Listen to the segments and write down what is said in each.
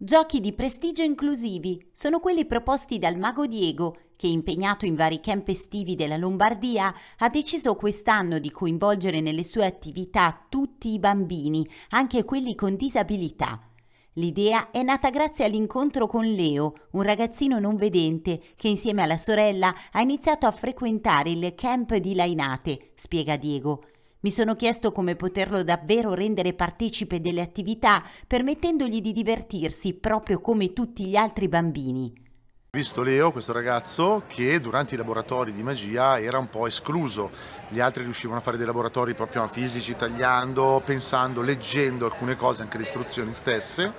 Giochi di prestigio inclusivi sono quelli proposti dal mago Diego, che impegnato in vari camp estivi della Lombardia ha deciso quest'anno di coinvolgere nelle sue attività tutti i bambini, anche quelli con disabilità. L'idea è nata grazie all'incontro con Leo, un ragazzino non vedente che insieme alla sorella ha iniziato a frequentare il camp di Lainate, spiega Diego. Mi sono chiesto come poterlo davvero rendere partecipe delle attività, permettendogli di divertirsi proprio come tutti gli altri bambini. Ho visto Leo, questo ragazzo, che durante i laboratori di magia era un po' escluso. Gli altri riuscivano a fare dei laboratori proprio fisici, tagliando, pensando, leggendo alcune cose, anche le istruzioni stesse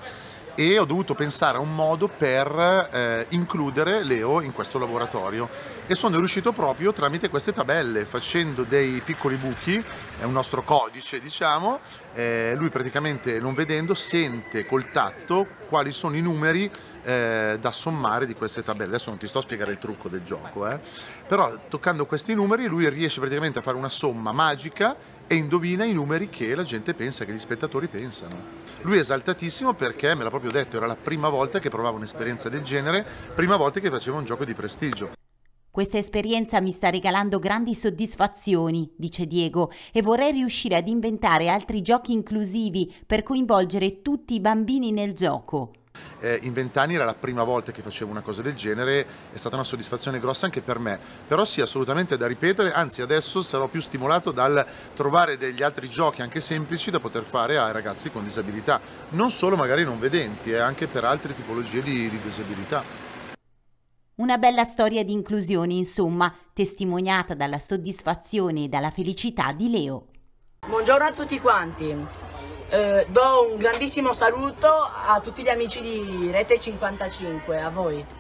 e ho dovuto pensare a un modo per eh, includere Leo in questo laboratorio e sono riuscito proprio tramite queste tabelle facendo dei piccoli buchi è un nostro codice diciamo eh, lui praticamente non vedendo sente col tatto quali sono i numeri eh, da sommare di queste tabelle adesso non ti sto a spiegare il trucco del gioco eh. però toccando questi numeri lui riesce praticamente a fare una somma magica e indovina i numeri che la gente pensa, che gli spettatori pensano. Lui è esaltatissimo perché, me l'ha proprio detto, era la prima volta che provava un'esperienza del genere, prima volta che faceva un gioco di prestigio. Questa esperienza mi sta regalando grandi soddisfazioni, dice Diego, e vorrei riuscire ad inventare altri giochi inclusivi per coinvolgere tutti i bambini nel gioco. Eh, in vent'anni era la prima volta che facevo una cosa del genere, è stata una soddisfazione grossa anche per me, però sì assolutamente da ripetere, anzi adesso sarò più stimolato dal trovare degli altri giochi anche semplici da poter fare ai ragazzi con disabilità, non solo magari non vedenti, eh, anche per altre tipologie di, di disabilità. Una bella storia di inclusione, insomma, testimoniata dalla soddisfazione e dalla felicità di Leo. Buongiorno a tutti quanti. Eh, do un grandissimo saluto a tutti gli amici di Rete 55, a voi.